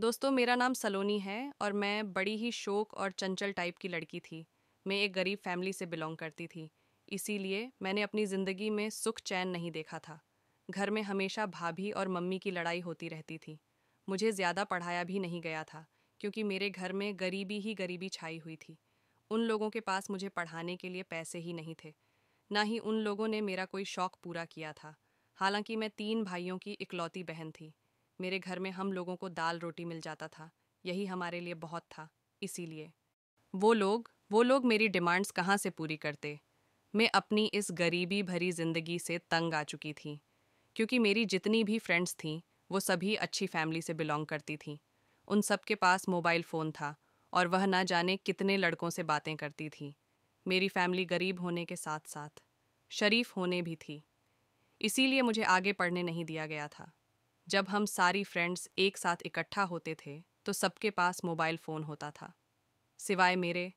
दोस्तों मेरा नाम सलोनी है और मैं बड़ी ही शोक और चंचल टाइप की लड़की थी मैं एक गरीब फैमिली से बिलोंग करती थी इसीलिए मैंने अपनी ज़िंदगी में सुख चैन नहीं देखा था घर में हमेशा भाभी और मम्मी की लड़ाई होती रहती थी मुझे ज़्यादा पढ़ाया भी नहीं गया था क्योंकि मेरे घर में गरीबी ही गरीबी छाई हुई थी उन लोगों के पास मुझे पढ़ाने के लिए पैसे ही नहीं थे ना ही उन लोगों ने मेरा कोई शौक़ पूरा किया था हालांकि मैं तीन भाइयों की इकलौती बहन थी मेरे घर में हम लोगों को दाल रोटी मिल जाता था यही हमारे लिए बहुत था इसीलिए वो लोग वो लोग मेरी डिमांड्स कहाँ से पूरी करते मैं अपनी इस गरीबी भरी ज़िंदगी से तंग आ चुकी थी क्योंकि मेरी जितनी भी फ्रेंड्स थीं वो सभी अच्छी फैमिली से बिलोंग करती थीं उन सब के पास मोबाइल फ़ोन था और वह ना जाने कितने लड़कों से बातें करती थी मेरी फैमिली गरीब होने के साथ साथ शरीफ होने भी थी इसीलिए मुझे आगे पढ़ने नहीं दिया गया था जब हम सारी फ्रेंड्स एक साथ इकट्ठा होते थे तो सबके पास मोबाइल फ़ोन होता था सिवाय मेरे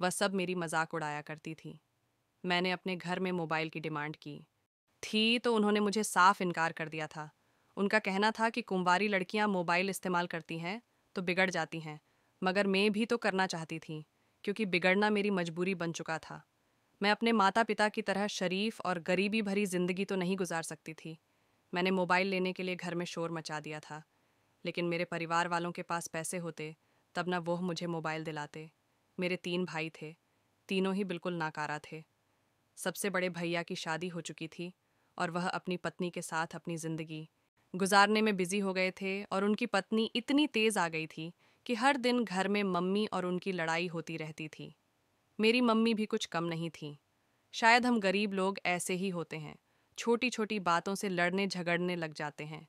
वह सब मेरी मजाक उड़ाया करती थी मैंने अपने घर में मोबाइल की डिमांड की थी तो उन्होंने मुझे साफ इनकार कर दिया था उनका कहना था कि कुंवारी लड़कियां मोबाइल इस्तेमाल करती हैं तो बिगड़ जाती हैं मगर मैं भी तो करना चाहती थी क्योंकि बिगड़ना मेरी मजबूरी बन चुका था मैं अपने माता पिता की तरह शरीफ और गरीबी भरी जिंदगी तो नहीं गुजार सकती थी मैंने मोबाइल लेने के लिए घर में शोर मचा दिया था लेकिन मेरे परिवार वालों के पास पैसे होते तब ना वह मुझे मोबाइल दिलाते मेरे तीन भाई थे तीनों ही बिल्कुल नाकारा थे सबसे बड़े भैया की शादी हो चुकी थी और वह अपनी पत्नी के साथ अपनी ज़िंदगी गुजारने में बिज़ी हो गए थे और उनकी पत्नी इतनी तेज़ आ गई थी कि हर दिन घर में मम्मी और उनकी लड़ाई होती रहती थी मेरी मम्मी भी कुछ कम नहीं थी शायद हम गरीब लोग ऐसे ही होते हैं छोटी छोटी बातों से लड़ने झगड़ने लग जाते हैं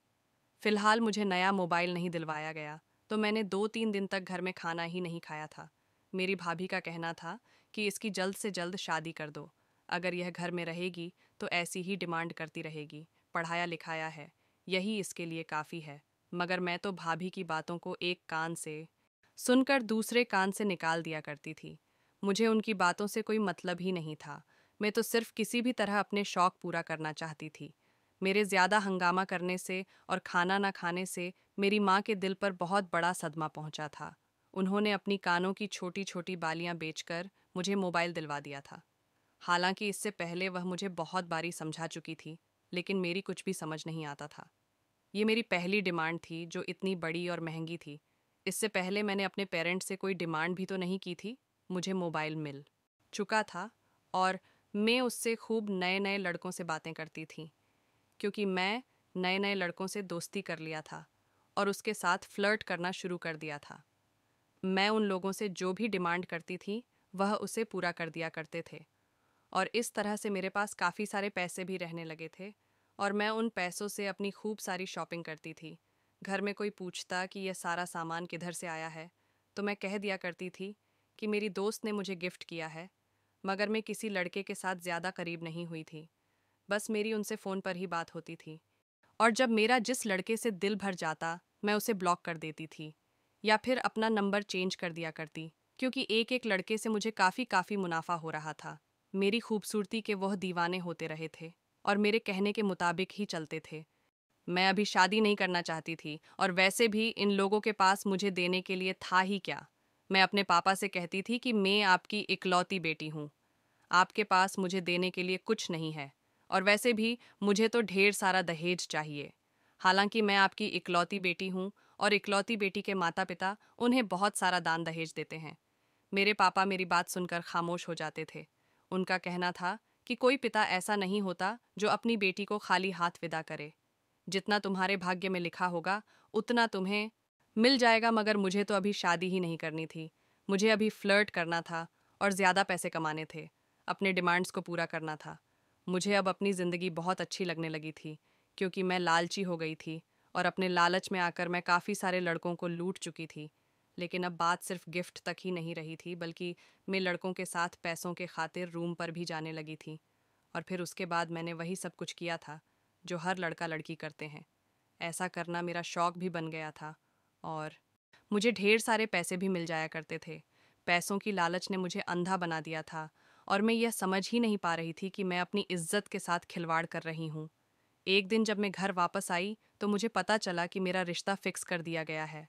फिलहाल मुझे नया मोबाइल नहीं दिलवाया गया तो मैंने दो तीन दिन तक घर में खाना ही नहीं खाया था मेरी भाभी का कहना था कि इसकी जल्द से जल्द शादी कर दो अगर यह घर में रहेगी तो ऐसी ही डिमांड करती रहेगी पढ़ाया लिखाया है यही इसके लिए काफ़ी है मगर मैं तो भाभी की बातों को एक कान से सुनकर दूसरे कान से निकाल दिया करती थी मुझे उनकी बातों से कोई मतलब ही नहीं था मैं तो सिर्फ किसी भी तरह अपने शौक पूरा करना चाहती थी मेरे ज़्यादा हंगामा करने से और खाना ना खाने से मेरी माँ के दिल पर बहुत बड़ा सदमा पहुँचा था उन्होंने अपनी कानों की छोटी छोटी बालियाँ बेचकर मुझे मोबाइल दिलवा दिया था हालांकि इससे पहले वह मुझे बहुत बारी समझा चुकी थी लेकिन मेरी कुछ भी समझ नहीं आता था ये मेरी पहली डिमांड थी जो इतनी बड़ी और महंगी थी इससे पहले मैंने अपने पेरेंट्स से कोई डिमांड भी तो नहीं की थी मुझे मोबाइल मिल चुका था और मैं उससे खूब नए नए लड़कों से बातें करती थी क्योंकि मैं नए नए लड़कों से दोस्ती कर लिया था और उसके साथ फ्लर्ट करना शुरू कर दिया था मैं उन लोगों से जो भी डिमांड करती थी वह उसे पूरा कर दिया करते थे और इस तरह से मेरे पास काफ़ी सारे पैसे भी रहने लगे थे और मैं उन पैसों से अपनी खूब सारी शॉपिंग करती थी घर में कोई पूछता कि यह सारा सामान किधर से आया है तो मैं कह दिया करती थी कि मेरी दोस्त ने मुझे गिफ्ट किया है मगर मैं किसी लड़के के साथ ज़्यादा करीब नहीं हुई थी बस मेरी उनसे फ़ोन पर ही बात होती थी और जब मेरा जिस लड़के से दिल भर जाता मैं उसे ब्लॉक कर देती थी या फिर अपना नंबर चेंज कर दिया करती क्योंकि एक एक लड़के से मुझे काफ़ी काफ़ी मुनाफा हो रहा था मेरी खूबसूरती के वह दीवाने होते रहे थे और मेरे कहने के मुताबिक ही चलते थे मैं अभी शादी नहीं करना चाहती थी और वैसे भी इन लोगों के पास मुझे देने के लिए था ही क्या मैं अपने पापा से कहती थी कि मैं आपकी इकलौती बेटी हूँ आपके पास मुझे देने के लिए कुछ नहीं है और वैसे भी मुझे तो ढेर सारा दहेज चाहिए हालांकि मैं आपकी इकलौती बेटी हूँ और इकलौती बेटी के माता पिता उन्हें बहुत सारा दान दहेज देते हैं मेरे पापा मेरी बात सुनकर खामोश हो जाते थे उनका कहना था कि कोई पिता ऐसा नहीं होता जो अपनी बेटी को खाली हाथ विदा करे जितना तुम्हारे भाग्य में लिखा होगा उतना तुम्हें मिल जाएगा मगर मुझे तो अभी शादी ही नहीं करनी थी मुझे अभी फ्लर्ट करना था और ज़्यादा पैसे कमाने थे अपने डिमांड्स को पूरा करना था मुझे अब अपनी ज़िंदगी बहुत अच्छी लगने लगी थी क्योंकि मैं लालची हो गई थी और अपने लालच में आकर मैं काफ़ी सारे लड़कों को लूट चुकी थी लेकिन अब बात सिर्फ गिफ्ट तक ही नहीं रही थी बल्कि मैं लड़कों के साथ पैसों के खातिर रूम पर भी जाने लगी थी और फिर उसके बाद मैंने वही सब कुछ किया था जो हर लड़का लड़की करते हैं ऐसा करना मेरा शौक भी बन गया था और मुझे ढेर सारे पैसे भी मिल जाया करते थे पैसों की लालच ने मुझे अंधा बना दिया था और मैं यह समझ ही नहीं पा रही थी कि मैं अपनी इज्जत के साथ खिलवाड़ कर रही हूँ एक दिन जब मैं घर वापस आई तो मुझे पता चला कि मेरा रिश्ता फिक्स कर दिया गया है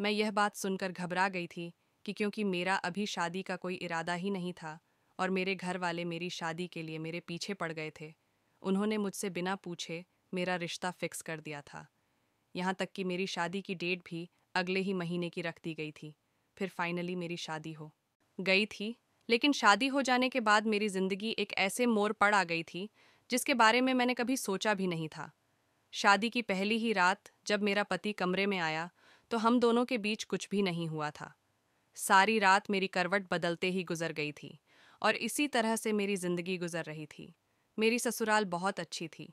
मैं यह बात सुनकर घबरा गई थी कि क्योंकि मेरा अभी शादी का कोई इरादा ही नहीं था और मेरे घर वाले मेरी शादी के लिए मेरे पीछे पड़ गए थे उन्होंने मुझसे बिना पूछे मेरा रिश्ता फिक्स कर दिया था यहाँ तक कि मेरी शादी की डेट भी अगले ही महीने की रख दी गई थी फिर फाइनली मेरी शादी हो गई थी लेकिन शादी हो जाने के बाद मेरी ज़िंदगी एक ऐसे मोर पर आ गई थी जिसके बारे में मैंने कभी सोचा भी नहीं था शादी की पहली ही रात जब मेरा पति कमरे में आया तो हम दोनों के बीच कुछ भी नहीं हुआ था सारी रात मेरी करवट बदलते ही गुजर गई थी और इसी तरह से मेरी ज़िंदगी गुजर रही थी मेरी ससुराल बहुत अच्छी थी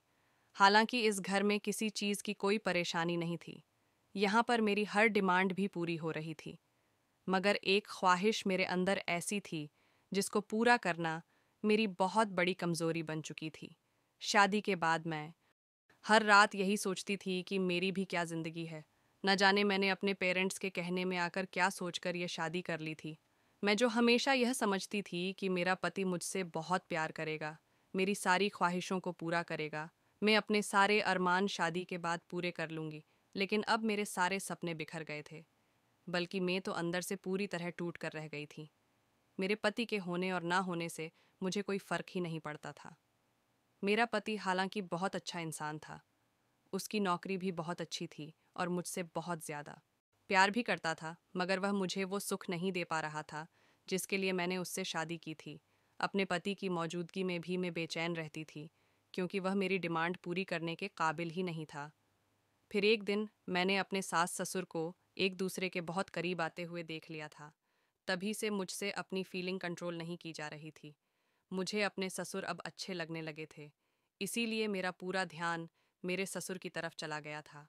हालांकि इस घर में किसी चीज़ की कोई परेशानी नहीं थी यहाँ पर मेरी हर डिमांड भी पूरी हो रही थी मगर एक ख्वाहिश मेरे अंदर ऐसी थी जिसको पूरा करना मेरी बहुत बड़ी कमज़ोरी बन चुकी थी शादी के बाद मैं हर रात यही सोचती थी कि मेरी भी क्या ज़िंदगी है न जाने मैंने अपने पेरेंट्स के कहने में आकर क्या सोचकर यह शादी कर ली थी मैं जो हमेशा यह समझती थी कि मेरा पति मुझसे बहुत प्यार करेगा मेरी सारी ख्वाहिशों को पूरा करेगा मैं अपने सारे अरमान शादी के बाद पूरे कर लूँगी लेकिन अब मेरे सारे सपने बिखर गए थे बल्कि मैं तो अंदर से पूरी तरह टूट कर रह गई थी मेरे पति के होने और ना होने से मुझे कोई फ़र्क ही नहीं पड़ता था मेरा पति हालांकि बहुत अच्छा इंसान था उसकी नौकरी भी बहुत अच्छी थी और मुझसे बहुत ज़्यादा प्यार भी करता था मगर वह मुझे वो सुख नहीं दे पा रहा था जिसके लिए मैंने उससे शादी की थी अपने पति की मौजूदगी में भी मैं बेचैन रहती थी क्योंकि वह मेरी डिमांड पूरी करने के काबिल ही नहीं था फिर एक दिन मैंने अपने सास ससुर को एक दूसरे के बहुत करीब आते हुए देख लिया था तभी से मुझसे अपनी फीलिंग कंट्रोल नहीं की जा रही थी मुझे अपने ससुर अब अच्छे लगने लगे थे इसीलिए मेरा पूरा ध्यान मेरे ससुर की तरफ चला गया था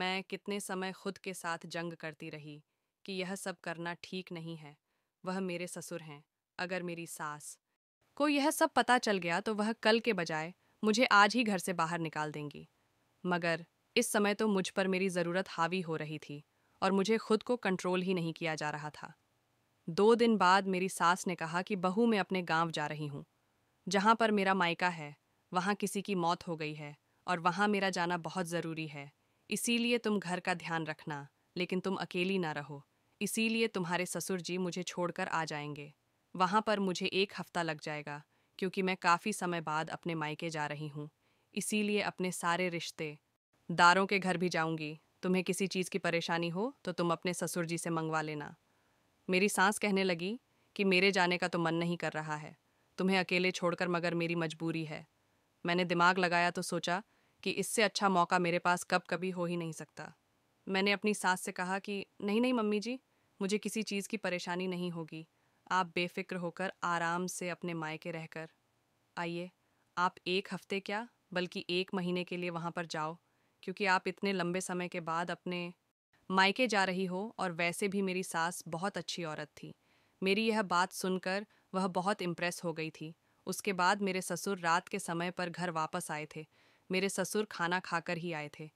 मैं कितने समय खुद के साथ जंग करती रही कि यह सब करना ठीक नहीं है वह मेरे ससुर हैं अगर मेरी सास को यह सब पता चल गया तो वह कल के बजाय मुझे आज ही घर से बाहर निकाल देंगी मगर इस समय तो मुझ पर मेरी ज़रूरत हावी हो रही थी और मुझे खुद को कंट्रोल ही नहीं किया जा रहा था दो दिन बाद मेरी सास ने कहा कि बहू मैं अपने गांव जा रही हूँ जहाँ पर मेरा मायका है वहाँ किसी की मौत हो गई है और वहाँ मेरा जाना बहुत ज़रूरी है इसीलिए तुम घर का ध्यान रखना लेकिन तुम अकेली ना रहो इसीलिए तुम्हारे ससुर जी मुझे छोड़कर आ जाएंगे वहाँ पर मुझे एक हफ्ता लग जाएगा क्योंकि मैं काफ़ी समय बाद अपने मायके जा रही हूँ इसीलिए अपने सारे रिश्ते दारों के घर भी जाऊँगी तुम्हें किसी चीज़ की परेशानी हो तो तुम अपने ससुर जी से मंगवा लेना मेरी सांस कहने लगी कि मेरे जाने का तो मन नहीं कर रहा है तुम्हें अकेले छोड़कर मगर मेरी मजबूरी है मैंने दिमाग लगाया तो सोचा कि इससे अच्छा मौका मेरे पास कब कभी हो ही नहीं सकता मैंने अपनी सास से कहा कि नहीं नहीं मम्मी जी मुझे किसी चीज़ की परेशानी नहीं होगी आप बेफिक्र होकर आराम से अपने मायके रहकर आइए आप एक हफ्ते क्या बल्कि एक महीने के लिए वहाँ पर जाओ क्योंकि आप इतने लंबे समय के बाद अपने मायके जा रही हो और वैसे भी मेरी सास बहुत अच्छी औरत थी मेरी यह बात सुनकर वह बहुत इम्प्रेस हो गई थी उसके बाद मेरे ससुर रात के समय पर घर वापस आए थे मेरे ससुर खाना खाकर ही आए थे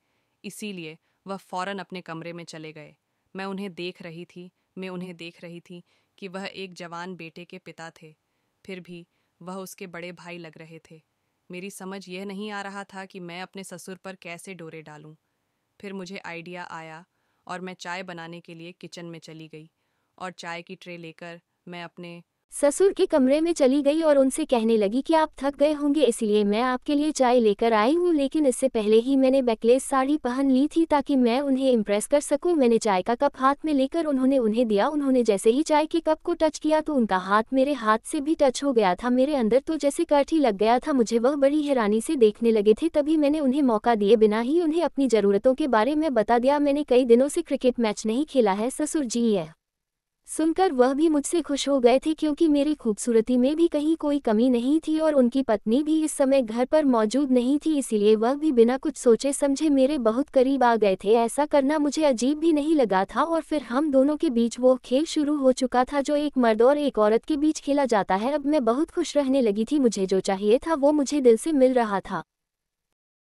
इसीलिए वह फौरन अपने कमरे में चले गए मैं उन्हें देख रही थी मैं उन्हें देख रही थी कि वह एक जवान बेटे के पिता थे फिर भी वह उसके बड़े भाई लग रहे थे मेरी समझ यह नहीं आ रहा था कि मैं अपने ससुर पर कैसे डोरे डालूं। फिर मुझे आइडिया आया और मैं चाय बनाने के लिए किचन में चली गई और चाय की ट्रे लेकर मैं अपने ससुर के कमरे में चली गई और उनसे कहने लगी कि आप थक गए होंगे इसलिए मैं आपके लिए चाय लेकर आई हूँ लेकिन इससे पहले ही मैंने बैकलेस साड़ी पहन ली थी ताकि मैं उन्हें इम्प्रेस कर सकूँ मैंने चाय का कप हाथ में लेकर उन्होंने उन्हें दिया उन्होंने जैसे ही चाय के कप को टच किया तो उनका हाथ मेरे हाथ से भी टच हो गया था मेरे अंदर तो जैसे ही लग गया था मुझे वह बड़ी हैरानी से देखने लगे थे तभी मैंने उन्हें मौका दिए बिना ही उन्हें अपनी ज़रूरतों के बारे में बता दिया मैंने कई दिनों से क्रिकेट मैच नहीं खेला है ससुर जी है सुनकर वह भी मुझसे खुश हो गए थे क्योंकि मेरी खूबसूरती में भी कहीं कोई कमी नहीं थी और उनकी पत्नी भी इस समय घर पर मौजूद नहीं थी इसलिए वह भी बिना कुछ सोचे समझे मेरे बहुत करीब आ गए थे ऐसा करना मुझे अजीब भी नहीं लगा था और फिर हम दोनों के बीच वो खेल शुरू हो चुका था जो एक मर्द और एक औरत के बीच खेला जाता है अब मैं बहुत खुश रहने लगी थी मुझे जो चाहिए था वो मुझे दिल से मिल रहा था